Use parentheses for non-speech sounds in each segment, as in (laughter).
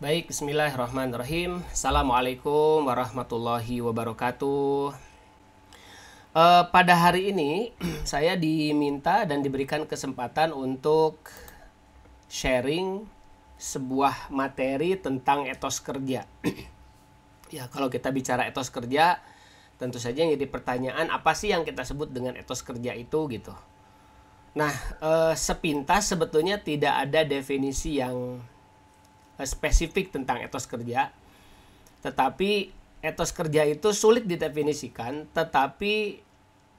Baik, bismillahirrahmanirrahim. Assalamualaikum warahmatullahi wabarakatuh. E, pada hari ini, (clears throat) saya diminta dan diberikan kesempatan untuk sharing sebuah materi tentang etos kerja. (clears throat) ya, kalau kita bicara etos kerja, tentu saja yang jadi pertanyaan, apa sih yang kita sebut dengan etos kerja itu? Gitu, nah, e, sepintas sebetulnya tidak ada definisi yang Eh, spesifik tentang etos kerja. Tetapi etos kerja itu sulit didefinisikan, tetapi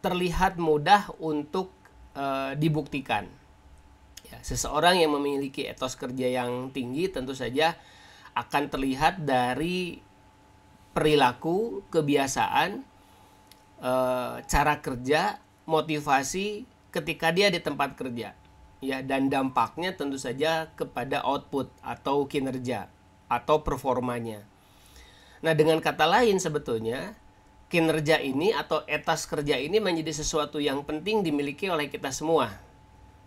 terlihat mudah untuk e, dibuktikan. Ya, seseorang yang memiliki etos kerja yang tinggi tentu saja akan terlihat dari perilaku, kebiasaan, e, cara kerja, motivasi ketika dia di tempat kerja ya dan dampaknya tentu saja kepada output atau kinerja atau performanya. Nah, dengan kata lain sebetulnya kinerja ini atau etas kerja ini menjadi sesuatu yang penting dimiliki oleh kita semua.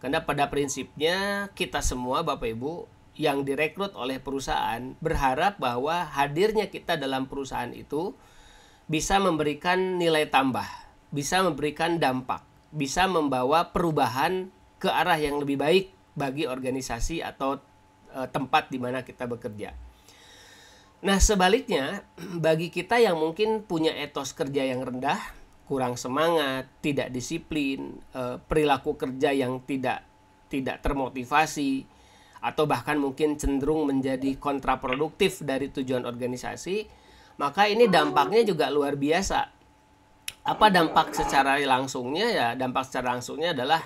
Karena pada prinsipnya kita semua Bapak Ibu yang direkrut oleh perusahaan berharap bahwa hadirnya kita dalam perusahaan itu bisa memberikan nilai tambah, bisa memberikan dampak, bisa membawa perubahan ke arah yang lebih baik bagi organisasi atau e, tempat di mana kita bekerja. Nah, sebaliknya, (clears throat) bagi kita yang mungkin punya etos kerja yang rendah, kurang semangat, tidak disiplin, e, perilaku kerja yang tidak tidak termotivasi atau bahkan mungkin cenderung menjadi kontraproduktif dari tujuan organisasi, maka ini dampaknya juga luar biasa. Apa dampak secara langsungnya ya? Dampak secara langsungnya adalah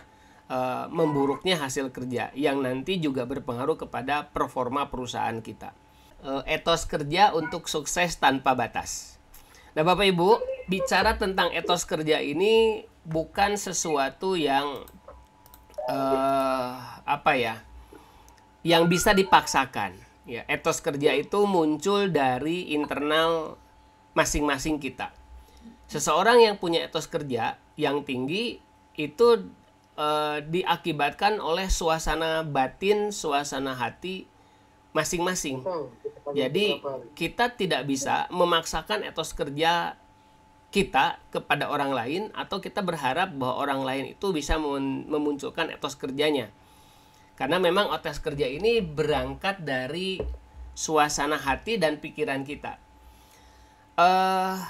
uh, memburuknya hasil kerja yang nanti juga berpengaruh kepada performa perusahaan kita. Uh, etos kerja untuk sukses tanpa batas. Nah, Bapak Ibu, bicara tentang etos kerja ini bukan sesuatu yang uh, apa ya? yang bisa dipaksakan. Ya, etos kerja itu muncul dari internal masing-masing kita. Seseorang yang punya etos kerja yang tinggi itu Eh, diakibatkan oleh suasana batin, suasana hati masing-masing. Jadi kita tidak bisa memaksakan etos kerja kita kepada orang lain atau kita berharap bahwa orang lain itu bisa memunculkan etos kerjanya. Karena memang etos kerja ini berangkat dari suasana hati dan pikiran kita. Uh,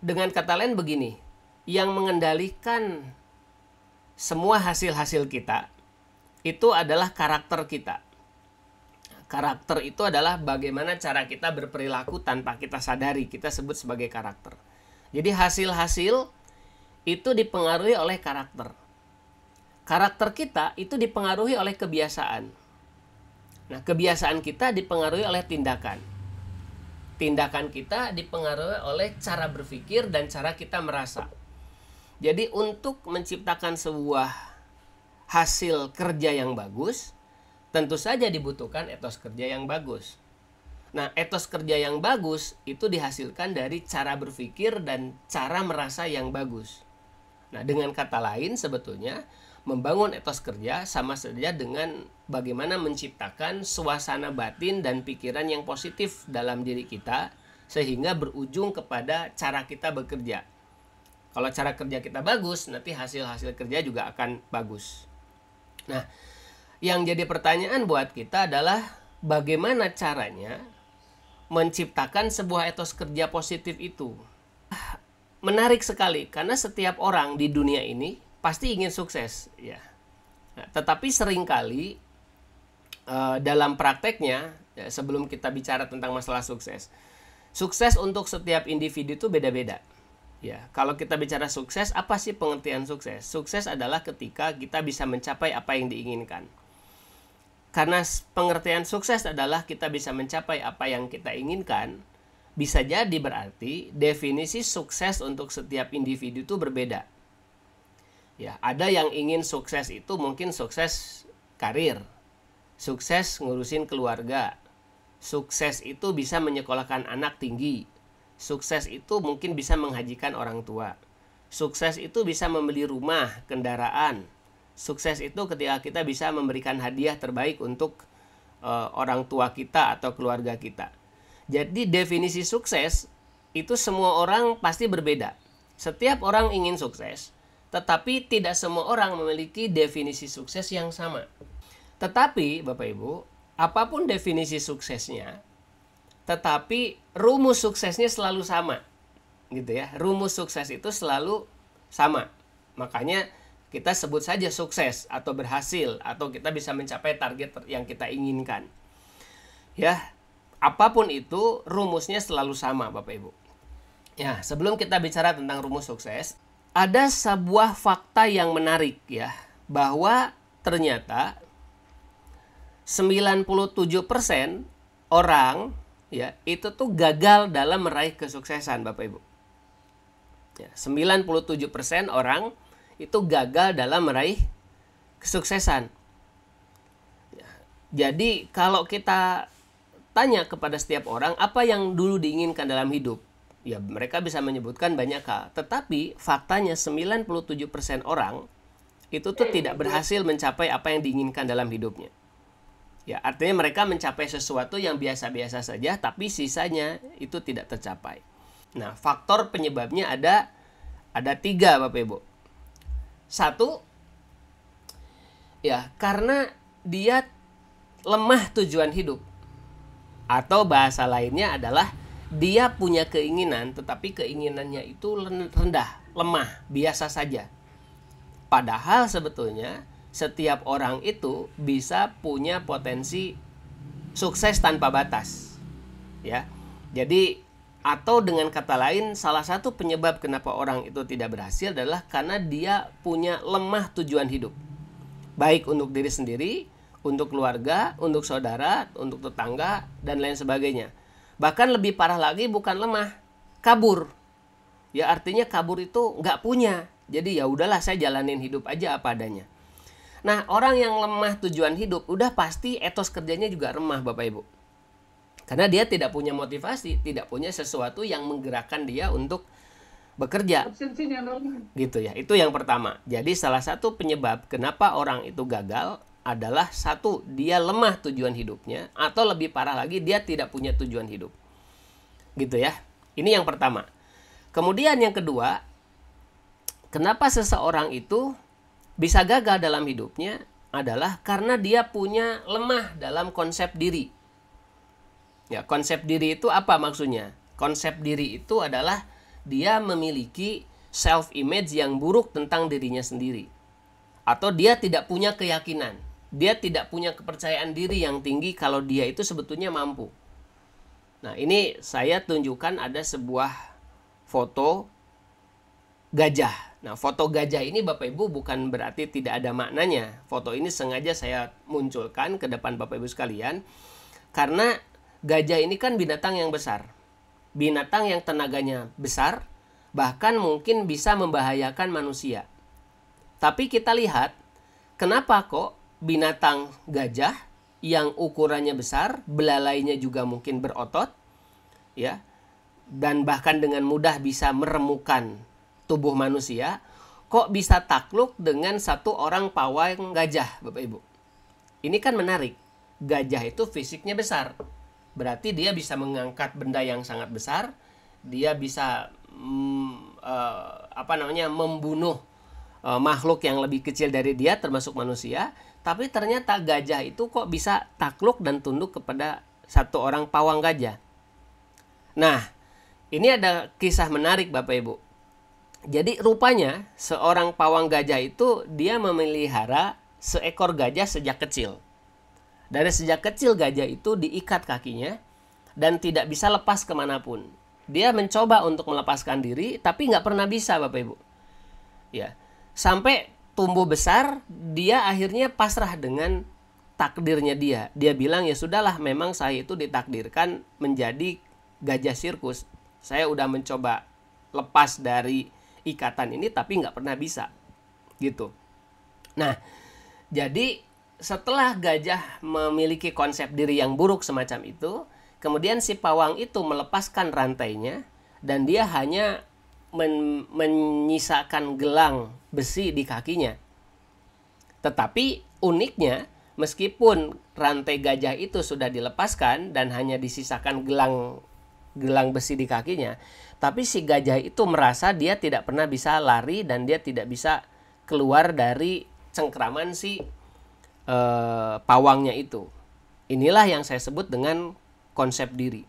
dengan kata lain begini, yang mengendalikan semua hasil-hasil kita itu adalah karakter kita. Karakter itu adalah bagaimana cara kita berperilaku tanpa kita sadari, kita sebut sebagai karakter. Jadi hasil-hasil itu dipengaruhi oleh karakter. Karakter kita itu dipengaruhi oleh kebiasaan. Nah, kebiasaan kita dipengaruhi oleh tindakan. Tindakan kita dipengaruhi oleh cara berpikir dan cara kita merasa. Jadi untuk menciptakan sebuah hasil kerja yang bagus, tentu saja dibutuhkan etos kerja yang bagus. Nah, etos kerja yang bagus itu dihasilkan dari cara berpikir dan cara merasa yang bagus. Nah, dengan kata lain sebetulnya membangun etos kerja sama saja dengan bagaimana menciptakan suasana batin dan pikiran yang positif dalam diri kita sehingga berujung kepada cara kita bekerja kalau cara kerja kita bagus, nanti hasil-hasil kerja juga akan bagus. Nah, yang jadi pertanyaan buat kita adalah bagaimana caranya menciptakan sebuah etos kerja positif itu. Menarik sekali karena setiap orang di dunia ini pasti ingin sukses, ya. Nah, tetapi seringkali uh, dalam prakteknya ya, sebelum kita bicara tentang masalah sukses, sukses untuk setiap individu itu beda-beda Ya, kalau kita bicara sukses, apa sih pengertian sukses? Sukses adalah ketika kita bisa mencapai apa yang diinginkan. Karena pengertian sukses adalah kita bisa mencapai apa yang kita inginkan, bisa jadi berarti definisi sukses untuk setiap individu itu berbeda. Ya, ada yang ingin sukses itu mungkin sukses karir, sukses ngurusin keluarga, sukses itu bisa menyekolahkan anak tinggi, Sukses itu mungkin bisa menghajikan orang tua. Sukses itu bisa membeli rumah, kendaraan. Sukses itu ketika kita bisa memberikan hadiah terbaik untuk uh, orang tua kita atau keluarga kita. Jadi definisi sukses itu semua orang pasti berbeda. Setiap orang ingin sukses, tetapi tidak semua orang memiliki definisi sukses yang sama. Tetapi, Bapak Ibu, apapun definisi suksesnya, tetapi rumus suksesnya selalu sama gitu ya rumus sukses itu selalu sama makanya kita sebut saja sukses atau berhasil atau kita bisa mencapai target yang kita inginkan ya apapun itu rumusnya selalu sama Bapak Ibu ya sebelum kita bicara tentang rumus sukses ada sebuah fakta yang menarik ya bahwa ternyata 97% orang ya itu tuh gagal dalam meraih kesuksesan Bapak Ibu. Ya, 97% orang itu gagal dalam meraih kesuksesan. Ya, jadi kalau kita tanya kepada setiap orang apa yang dulu diinginkan dalam hidup, ya mereka bisa menyebutkan banyak hal. Tetapi faktanya 97% orang itu tuh tidak berhasil mencapai apa yang diinginkan dalam hidupnya. Ya, artinya mereka mencapai sesuatu yang biasa-biasa saja tapi sisanya itu tidak tercapai. Nah, faktor penyebabnya ada ada tiga Bapak Ibu. Satu, ya karena dia lemah tujuan hidup. Atau bahasa lainnya adalah dia punya keinginan tetapi keinginannya itu rendah, lemah, biasa saja. Padahal sebetulnya setiap orang itu bisa punya potensi sukses tanpa batas. Ya. Jadi atau dengan kata lain salah satu penyebab kenapa orang itu tidak berhasil adalah karena dia punya lemah tujuan hidup. Baik untuk diri sendiri, untuk keluarga, untuk saudara, untuk tetangga dan lain sebagainya. Bahkan lebih parah lagi bukan lemah, kabur. Ya artinya kabur itu nggak punya. Jadi ya udahlah saya jalanin hidup aja apa adanya. Nah, orang yang lemah tujuan hidup udah pasti etos kerjanya juga remah, Bapak Ibu. Karena dia tidak punya motivasi, tidak punya sesuatu yang menggerakkan dia untuk bekerja. Gitu ya. Itu yang pertama. Jadi salah satu penyebab kenapa orang itu gagal adalah satu, dia lemah tujuan hidupnya atau lebih parah lagi dia tidak punya tujuan hidup. Gitu ya. Ini yang pertama. Kemudian yang kedua, kenapa seseorang itu bisa gagal dalam hidupnya adalah karena dia punya lemah dalam konsep diri. Ya, konsep diri itu apa maksudnya? Konsep diri itu adalah dia memiliki self image yang buruk tentang dirinya sendiri. Atau dia tidak punya keyakinan. Dia tidak punya kepercayaan diri yang tinggi kalau dia itu sebetulnya mampu. Nah, ini saya tunjukkan ada sebuah foto gajah Nah, foto gajah ini Bapak Ibu bukan berarti tidak ada maknanya. Foto ini sengaja saya munculkan ke depan Bapak Ibu sekalian karena gajah ini kan binatang yang besar. Binatang yang tenaganya besar bahkan mungkin bisa membahayakan manusia. Tapi kita lihat kenapa kok binatang gajah yang ukurannya besar, belalainya juga mungkin berotot ya dan bahkan dengan mudah bisa meremukan tubuh manusia kok bisa takluk dengan satu orang pawang gajah, Bapak Ibu? Ini kan menarik. Gajah itu fisiknya besar. Berarti dia bisa mengangkat benda yang sangat besar, dia bisa mm, uh, apa namanya? membunuh uh, makhluk yang lebih kecil dari dia termasuk manusia, tapi ternyata gajah itu kok bisa takluk dan tunduk kepada satu orang pawang gajah. Nah, ini ada kisah menarik Bapak Ibu jadi rupanya seorang pawang gajah itu dia memelihara seekor gajah sejak kecil. Dari sejak kecil gajah itu diikat kakinya dan tidak bisa lepas kemanapun. Dia mencoba untuk melepaskan diri tapi nggak pernah bisa Bapak Ibu. Ya, sampai tumbuh besar dia akhirnya pasrah dengan takdirnya dia. Dia bilang ya sudahlah memang saya itu ditakdirkan menjadi gajah sirkus. Saya udah mencoba lepas dari ikatan ini tapi nggak pernah bisa gitu. Nah, jadi setelah gajah memiliki konsep diri yang buruk semacam itu, kemudian si pawang itu melepaskan rantainya dan dia hanya men menyisakan gelang besi di kakinya. Tetapi uniknya, meskipun rantai gajah itu sudah dilepaskan dan hanya disisakan gelang gelang besi di kakinya, tapi si gajah itu merasa dia tidak pernah bisa lari dan dia tidak bisa keluar dari cengkraman si eh, pawangnya itu. Inilah yang saya sebut dengan konsep diri.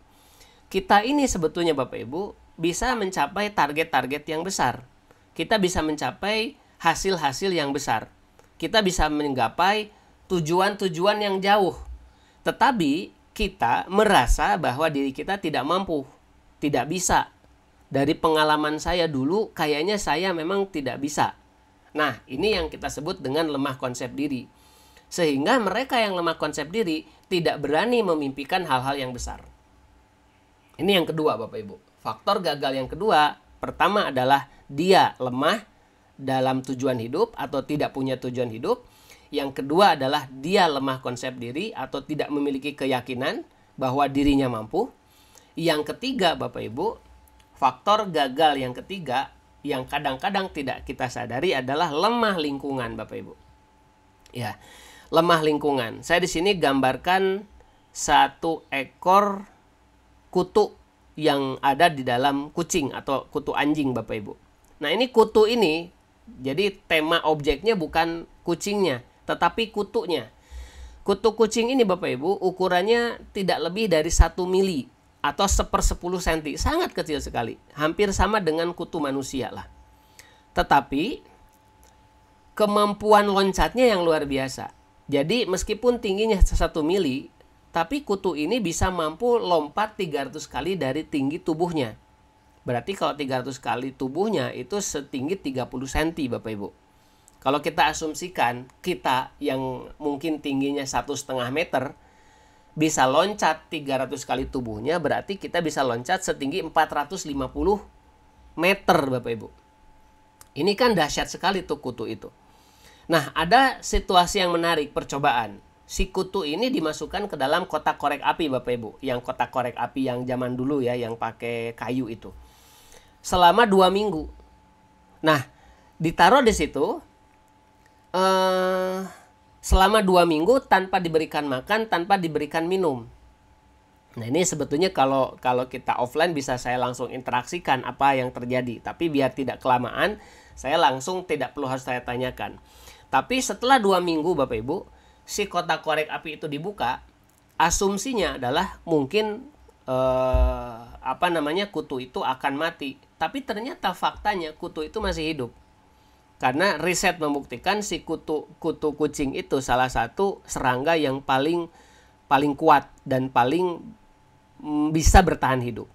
Kita ini sebetulnya Bapak Ibu bisa mencapai target-target yang besar. Kita bisa mencapai hasil-hasil yang besar. Kita bisa menggapai tujuan-tujuan yang jauh. Tetapi kita merasa bahwa diri kita tidak mampu, tidak bisa, dari pengalaman saya dulu kayaknya saya memang tidak bisa. Nah, ini yang kita sebut dengan lemah konsep diri. Sehingga mereka yang lemah konsep diri tidak berani memimpikan hal-hal yang besar. Ini yang kedua, Bapak Ibu. Faktor gagal yang kedua, pertama adalah dia lemah dalam tujuan hidup atau tidak punya tujuan hidup. Yang kedua adalah dia lemah konsep diri atau tidak memiliki keyakinan bahwa dirinya mampu. Yang ketiga, Bapak Ibu, Faktor gagal yang ketiga yang kadang-kadang tidak kita sadari adalah lemah lingkungan, Bapak Ibu. Ya, lemah lingkungan. Saya di sini gambarkan satu ekor kutu yang ada di dalam kucing atau kutu anjing, Bapak Ibu. Nah, ini kutu ini jadi tema objeknya bukan kucingnya, tetapi kutunya. Kutu kucing ini Bapak Ibu ukurannya tidak lebih dari satu mili atau sepersepuluh senti sangat kecil sekali hampir sama dengan kutu manusia lah tetapi kemampuan loncatnya yang luar biasa jadi meskipun tingginya satu mili tapi kutu ini bisa mampu lompat 300 kali dari tinggi tubuhnya berarti kalau 300 kali tubuhnya itu setinggi 30 cm Bapak Ibu kalau kita asumsikan kita yang mungkin tingginya satu setengah meter bisa loncat 300 kali tubuhnya berarti kita bisa loncat setinggi 450 meter Bapak Ibu. Ini kan dahsyat sekali tuh kutu itu. Nah, ada situasi yang menarik percobaan. Si kutu ini dimasukkan ke dalam kotak korek api Bapak Ibu, yang kotak korek api yang zaman dulu ya yang pakai kayu itu. Selama dua minggu. Nah, ditaruh di situ eh selama dua minggu tanpa diberikan makan, tanpa diberikan minum. Nah ini sebetulnya kalau kalau kita offline bisa saya langsung interaksikan apa yang terjadi. Tapi biar tidak kelamaan, saya langsung tidak perlu harus saya tanyakan. Tapi setelah dua minggu Bapak Ibu, si kotak korek api itu dibuka, asumsinya adalah mungkin eh, apa namanya kutu itu akan mati. Tapi ternyata faktanya kutu itu masih hidup. Karena riset membuktikan si kutu kutu kucing itu salah satu serangga yang paling paling kuat dan paling mm, bisa bertahan hidup.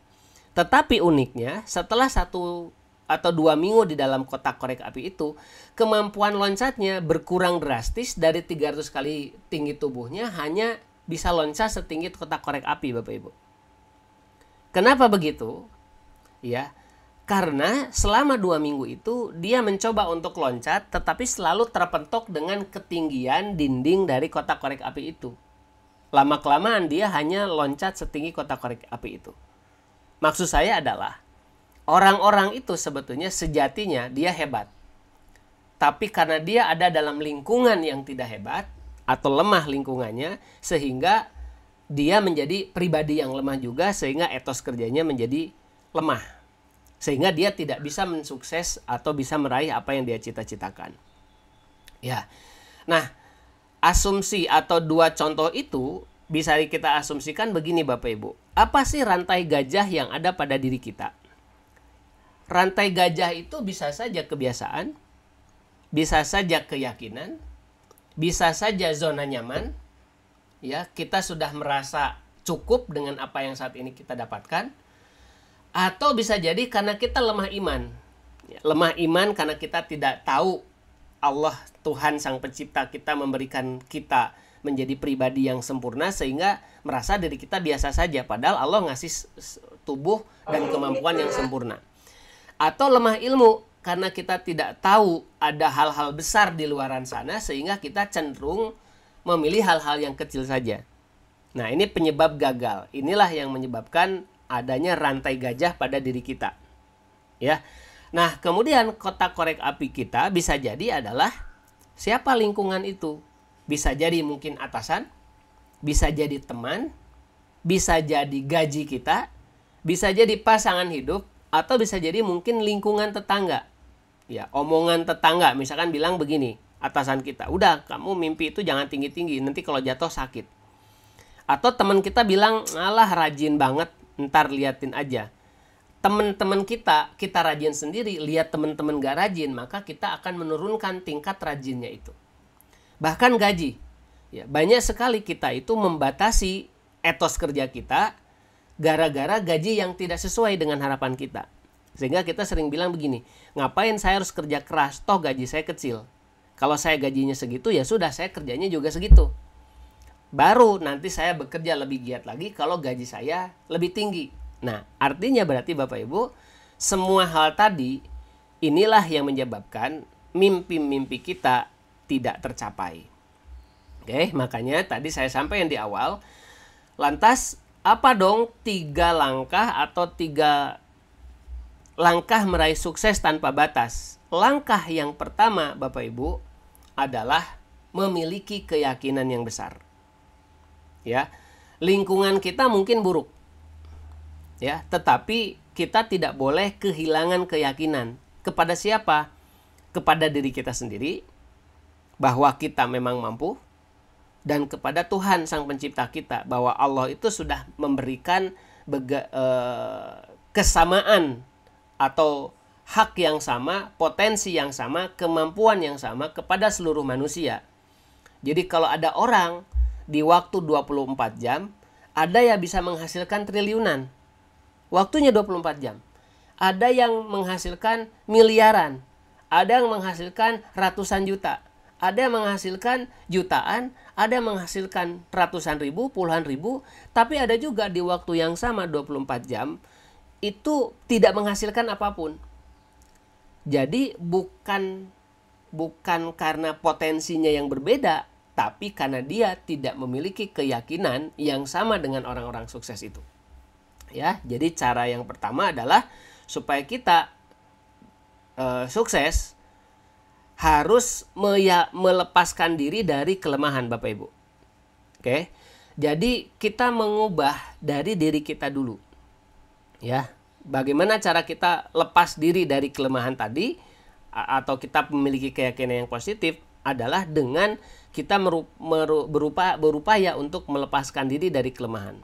Tetapi uniknya setelah satu atau dua minggu di dalam kotak korek api itu, kemampuan loncatnya berkurang drastis dari 300 kali tinggi tubuhnya hanya bisa loncat setinggi kotak korek api Bapak Ibu. Kenapa begitu? Ya, karena selama dua minggu itu dia mencoba untuk loncat tetapi selalu terpentok dengan ketinggian dinding dari kotak korek api itu. Lama-kelamaan dia hanya loncat setinggi kotak korek api itu. Maksud saya adalah orang-orang itu sebetulnya sejatinya dia hebat. Tapi karena dia ada dalam lingkungan yang tidak hebat atau lemah lingkungannya sehingga dia menjadi pribadi yang lemah juga sehingga etos kerjanya menjadi lemah sehingga dia tidak bisa mensukses atau bisa meraih apa yang dia cita-citakan. Ya. Nah, asumsi atau dua contoh itu bisa kita asumsikan begini Bapak Ibu. Apa sih rantai gajah yang ada pada diri kita? Rantai gajah itu bisa saja kebiasaan, bisa saja keyakinan, bisa saja zona nyaman. Ya, kita sudah merasa cukup dengan apa yang saat ini kita dapatkan atau bisa jadi karena kita lemah iman. Ya, lemah iman karena kita tidak tahu Allah Tuhan Sang Pencipta kita memberikan kita menjadi pribadi yang sempurna sehingga merasa diri kita biasa saja padahal Allah ngasih tubuh dan kemampuan yang sempurna. Atau lemah ilmu karena kita tidak tahu ada hal-hal besar di luaran sana sehingga kita cenderung memilih hal-hal yang kecil saja. Nah, ini penyebab gagal. Inilah yang menyebabkan adanya rantai gajah pada diri kita. Ya. Nah, kemudian kotak korek api kita bisa jadi adalah siapa lingkungan itu. Bisa jadi mungkin atasan, bisa jadi teman, bisa jadi gaji kita, bisa jadi pasangan hidup, atau bisa jadi mungkin lingkungan tetangga. Ya, omongan tetangga misalkan bilang begini, atasan kita, udah kamu mimpi itu jangan tinggi-tinggi, nanti kalau jatuh sakit. Atau teman kita bilang, alah rajin banget, ntar liatin aja teman-teman kita kita rajin sendiri lihat teman-teman gak rajin maka kita akan menurunkan tingkat rajinnya itu bahkan gaji ya banyak sekali kita itu membatasi etos kerja kita gara-gara gaji yang tidak sesuai dengan harapan kita sehingga kita sering bilang begini ngapain saya harus kerja keras toh gaji saya kecil kalau saya gajinya segitu ya sudah saya kerjanya juga segitu baru nanti saya bekerja lebih giat lagi kalau gaji saya lebih tinggi. Nah, artinya berarti Bapak Ibu, semua hal tadi inilah yang menyebabkan mimpi-mimpi kita tidak tercapai. Oke, makanya tadi saya sampaikan di awal, lantas apa dong tiga langkah atau tiga langkah meraih sukses tanpa batas? Langkah yang pertama, Bapak Ibu, adalah memiliki keyakinan yang besar ya lingkungan kita mungkin buruk ya tetapi kita tidak boleh kehilangan keyakinan kepada siapa kepada diri kita sendiri bahwa kita memang mampu dan kepada Tuhan sang pencipta kita bahwa Allah itu sudah memberikan bega, eh, kesamaan atau hak yang sama, potensi yang sama, kemampuan yang sama kepada seluruh manusia. Jadi kalau ada orang di waktu 24 jam, ada yang bisa menghasilkan triliunan. Waktunya 24 jam. Ada yang menghasilkan miliaran. Ada yang menghasilkan ratusan juta. Ada yang menghasilkan jutaan, ada yang menghasilkan ratusan ribu, puluhan ribu, tapi ada juga di waktu yang sama 24 jam itu tidak menghasilkan apapun. Jadi bukan bukan karena potensinya yang berbeda, tapi karena dia tidak memiliki keyakinan yang sama dengan orang-orang sukses itu. Ya, jadi cara yang pertama adalah supaya kita e, sukses harus me melepaskan diri dari kelemahan Bapak Ibu. Oke. Jadi kita mengubah dari diri kita dulu. Ya. Bagaimana cara kita lepas diri dari kelemahan tadi atau kita memiliki keyakinan yang positif adalah dengan kita meru, meru, berupa berupaya untuk melepaskan diri dari kelemahan.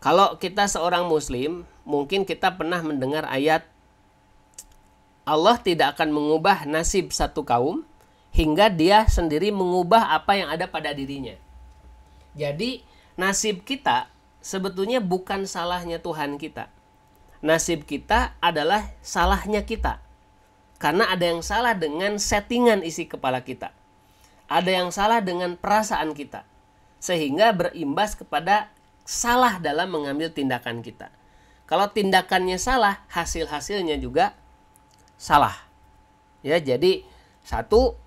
Kalau kita seorang muslim, mungkin kita pernah mendengar ayat Allah tidak akan mengubah nasib satu kaum hingga dia sendiri mengubah apa yang ada pada dirinya. Jadi, nasib kita sebetulnya bukan salahnya Tuhan kita. Nasib kita adalah salahnya kita. Karena ada yang salah dengan settingan isi kepala kita ada yang salah dengan perasaan kita, sehingga berimbas kepada salah dalam mengambil tindakan kita. Kalau tindakannya salah, hasil-hasilnya juga salah. Ya, jadi satu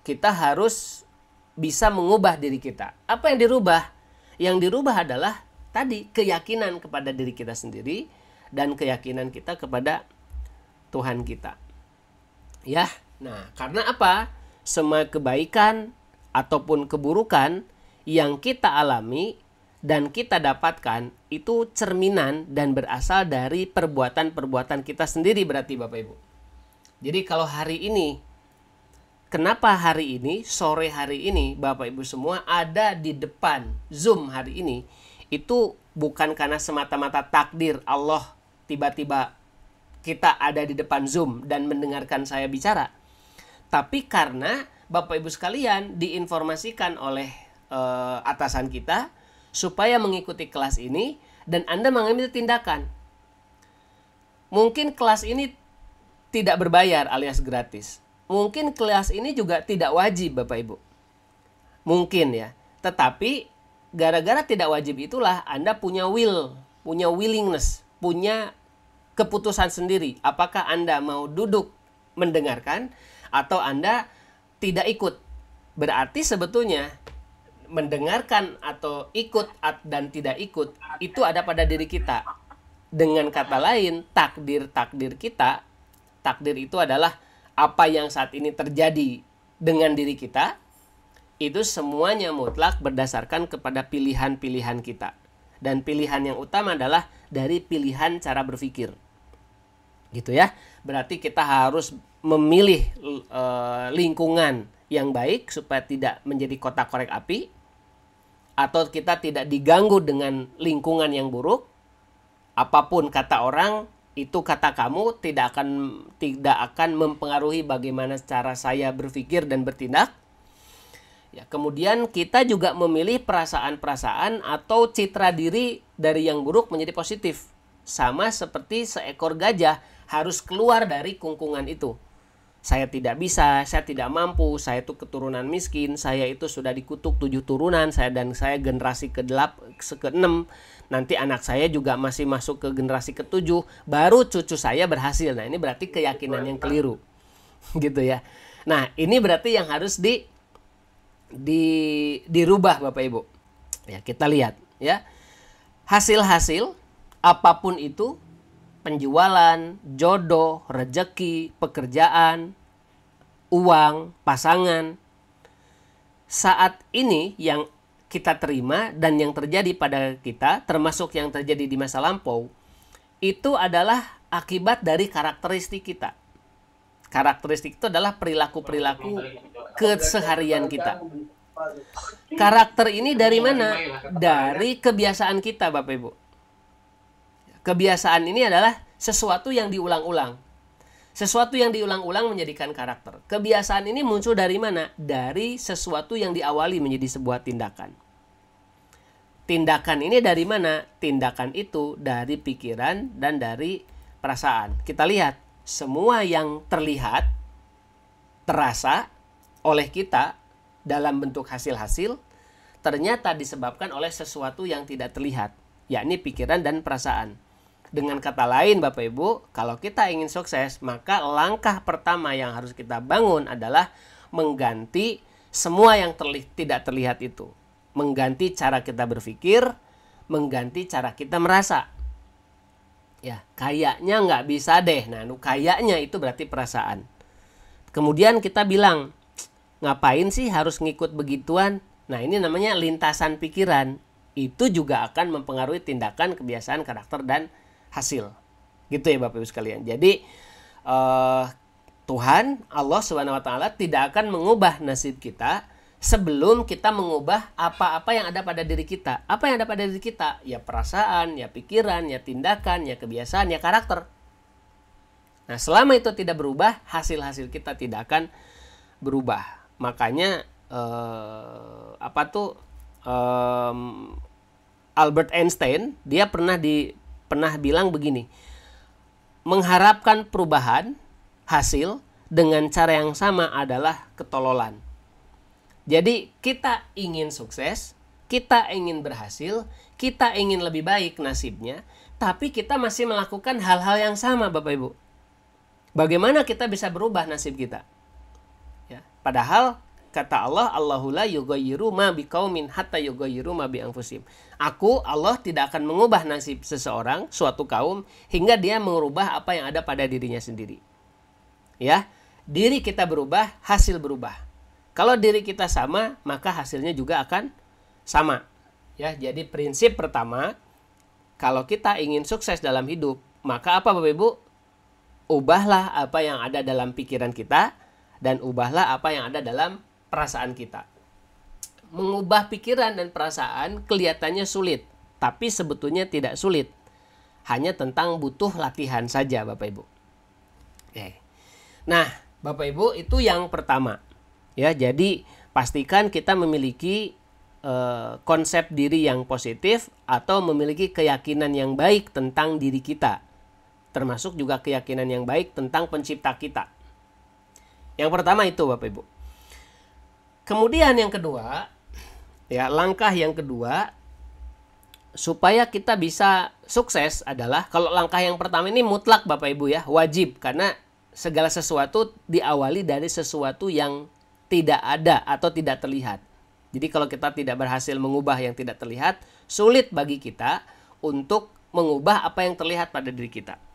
kita harus bisa mengubah diri kita. Apa yang dirubah? Yang dirubah adalah tadi keyakinan kepada diri kita sendiri dan keyakinan kita kepada Tuhan kita. Ya. Nah, karena apa? semua kebaikan ataupun keburukan yang kita alami dan kita dapatkan itu cerminan dan berasal dari perbuatan-perbuatan kita sendiri berarti Bapak Ibu. Jadi kalau hari ini kenapa hari ini sore hari ini Bapak Ibu semua ada di depan Zoom hari ini itu bukan karena semata-mata takdir Allah tiba-tiba kita ada di depan Zoom dan mendengarkan saya bicara tapi karena Bapak Ibu sekalian diinformasikan oleh uh, atasan kita supaya mengikuti kelas ini dan Anda mengambil tindakan. Mungkin kelas ini tidak berbayar alias gratis. Mungkin kelas ini juga tidak wajib Bapak Ibu. Mungkin ya. Tetapi gara-gara tidak wajib itulah Anda punya will, punya willingness, punya keputusan sendiri apakah Anda mau duduk mendengarkan atau Anda tidak ikut. Berarti sebetulnya mendengarkan atau ikut dan tidak ikut itu ada pada diri kita. Dengan kata lain, takdir-takdir kita, takdir itu adalah apa yang saat ini terjadi dengan diri kita, itu semuanya mutlak berdasarkan kepada pilihan-pilihan kita. Dan pilihan yang utama adalah dari pilihan cara berpikir. Gitu ya. Berarti kita harus memilih uh, lingkungan yang baik supaya tidak menjadi kotak korek api atau kita tidak diganggu dengan lingkungan yang buruk apapun kata orang itu kata kamu tidak akan tidak akan mempengaruhi bagaimana cara saya berpikir dan bertindak ya kemudian kita juga memilih perasaan-perasaan atau citra diri dari yang buruk menjadi positif sama seperti seekor gajah harus keluar dari kungkungan itu saya tidak bisa, saya tidak mampu, saya itu keturunan miskin, saya itu sudah dikutuk tujuh turunan, saya dan saya generasi ke-8 ke Nanti anak saya juga masih masuk ke generasi ke-7, baru cucu saya berhasil. Nah, ini berarti keyakinan yang keliru. Gitu ya. Nah, ini berarti yang harus di di dirubah Bapak Ibu. Ya, kita lihat ya. Hasil-hasil apapun itu penjualan, jodoh, rejeki, pekerjaan, uang, pasangan. Saat ini yang kita terima dan yang terjadi pada kita, termasuk yang terjadi di masa lampau, itu adalah akibat dari karakteristik kita. Karakteristik itu adalah perilaku-perilaku keseharian kita. Karakter ini dari mana? Dari kebiasaan kita, Bapak Ibu. Kebiasaan ini adalah sesuatu yang diulang-ulang. Sesuatu yang diulang-ulang menjadikan karakter. Kebiasaan ini muncul dari mana? Dari sesuatu yang diawali menjadi sebuah tindakan. Tindakan ini dari mana? Tindakan itu dari pikiran dan dari perasaan. Kita lihat, semua yang terlihat, terasa oleh kita dalam bentuk hasil-hasil, ternyata disebabkan oleh sesuatu yang tidak terlihat, yakni pikiran dan perasaan dengan kata lain Bapak Ibu, kalau kita ingin sukses, maka langkah pertama yang harus kita bangun adalah mengganti semua yang terli tidak terlihat itu. Mengganti cara kita berpikir, mengganti cara kita merasa. Ya, kayaknya nggak bisa deh. Nah, kayaknya itu berarti perasaan. Kemudian kita bilang, ngapain sih harus ngikut begituan? Nah, ini namanya lintasan pikiran. Itu juga akan mempengaruhi tindakan, kebiasaan, karakter, dan hasil. Gitu ya Bapak Ibu sekalian. Jadi uh, Tuhan Allah Subhanahu wa taala tidak akan mengubah nasib kita sebelum kita mengubah apa-apa yang ada pada diri kita. Apa yang ada pada diri kita? Ya perasaan, ya pikiran, ya tindakan, ya kebiasaan, ya karakter. Nah, selama itu tidak berubah, hasil-hasil kita tidak akan berubah. Makanya eh, apa tuh eh, Albert Einstein, dia pernah di pernah bilang begini, mengharapkan perubahan hasil dengan cara yang sama adalah ketololan. Jadi kita ingin sukses, kita ingin berhasil, kita ingin lebih baik nasibnya, tapi kita masih melakukan hal-hal yang sama Bapak Ibu. Bagaimana kita bisa berubah nasib kita? Ya, padahal kata Allah Allahu la yughayyiru ma biqaumin hatta yughayyiru ma bi anfusihim. Aku Allah tidak akan mengubah nasib seseorang suatu kaum hingga dia mengubah apa yang ada pada dirinya sendiri. Ya, diri kita berubah, hasil berubah. Kalau diri kita sama, maka hasilnya juga akan sama. Ya, jadi prinsip pertama kalau kita ingin sukses dalam hidup, maka apa Bapak Ibu? Ubahlah apa yang ada dalam pikiran kita dan ubahlah apa yang ada dalam perasaan kita. Mengubah pikiran dan perasaan kelihatannya sulit, tapi sebetulnya tidak sulit. Hanya tentang butuh latihan saja, Bapak Ibu. Oke. Nah, Bapak Ibu itu yang pertama. Ya, jadi pastikan kita memiliki eh, konsep diri yang positif atau memiliki keyakinan yang baik tentang diri kita. Termasuk juga keyakinan yang baik tentang pencipta kita. Yang pertama itu Bapak Ibu. Kemudian yang kedua, ya langkah yang kedua supaya kita bisa sukses adalah kalau langkah yang pertama ini mutlak Bapak Ibu ya, wajib karena segala sesuatu diawali dari sesuatu yang tidak ada atau tidak terlihat. Jadi kalau kita tidak berhasil mengubah yang tidak terlihat, sulit bagi kita untuk mengubah apa yang terlihat pada diri kita.